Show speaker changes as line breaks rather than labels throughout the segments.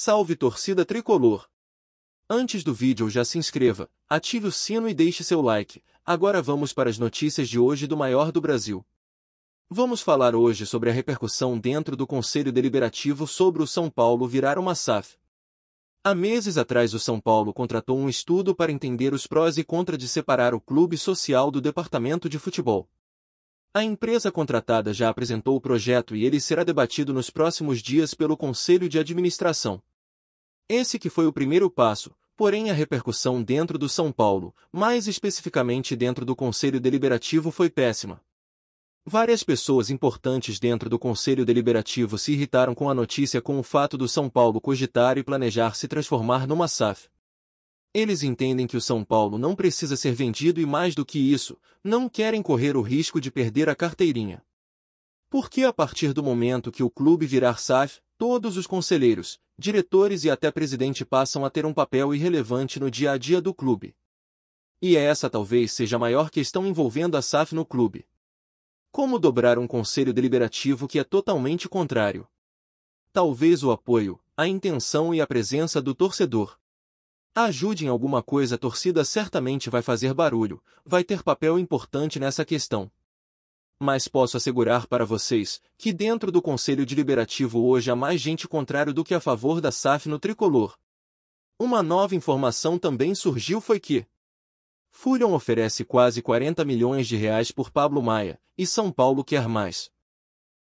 Salve torcida tricolor! Antes do vídeo já se inscreva, ative o sino e deixe seu like. Agora vamos para as notícias de hoje do maior do Brasil. Vamos falar hoje sobre a repercussão dentro do Conselho Deliberativo sobre o São Paulo virar uma SAF. Há meses atrás o São Paulo contratou um estudo para entender os prós e contras de separar o clube social do departamento de futebol. A empresa contratada já apresentou o projeto e ele será debatido nos próximos dias pelo Conselho de Administração. Esse que foi o primeiro passo, porém a repercussão dentro do São Paulo, mais especificamente dentro do Conselho Deliberativo foi péssima. Várias pessoas importantes dentro do Conselho Deliberativo se irritaram com a notícia com o fato do São Paulo cogitar e planejar se transformar numa SAF. Eles entendem que o São Paulo não precisa ser vendido e mais do que isso, não querem correr o risco de perder a carteirinha. Porque a partir do momento que o clube virar SAF, Todos os conselheiros, diretores e até presidente passam a ter um papel irrelevante no dia a dia do clube. E essa talvez seja a maior questão envolvendo a SAF no clube. Como dobrar um conselho deliberativo que é totalmente contrário? Talvez o apoio, a intenção e a presença do torcedor. Ajude em alguma coisa a torcida certamente vai fazer barulho, vai ter papel importante nessa questão mas posso assegurar para vocês que dentro do Conselho Deliberativo hoje há mais gente contrário do que a favor da SAF no tricolor. Uma nova informação também surgiu foi que Fulham oferece quase 40 milhões de reais por Pablo Maia, e São Paulo quer mais.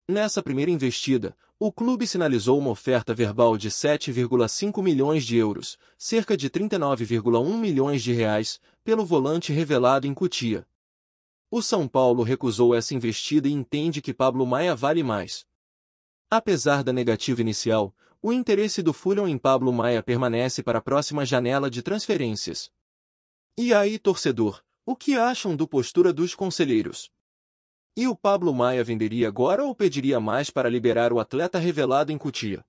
Nessa primeira investida, o clube sinalizou uma oferta verbal de 7,5 milhões de euros, cerca de 39,1 milhões de reais, pelo volante revelado em Cutia, o São Paulo recusou essa investida e entende que Pablo Maia vale mais. Apesar da negativa inicial, o interesse do Fulham em Pablo Maia permanece para a próxima janela de transferências. E aí, torcedor, o que acham do postura dos conselheiros? E o Pablo Maia venderia agora ou pediria mais para liberar o atleta revelado em Cutia?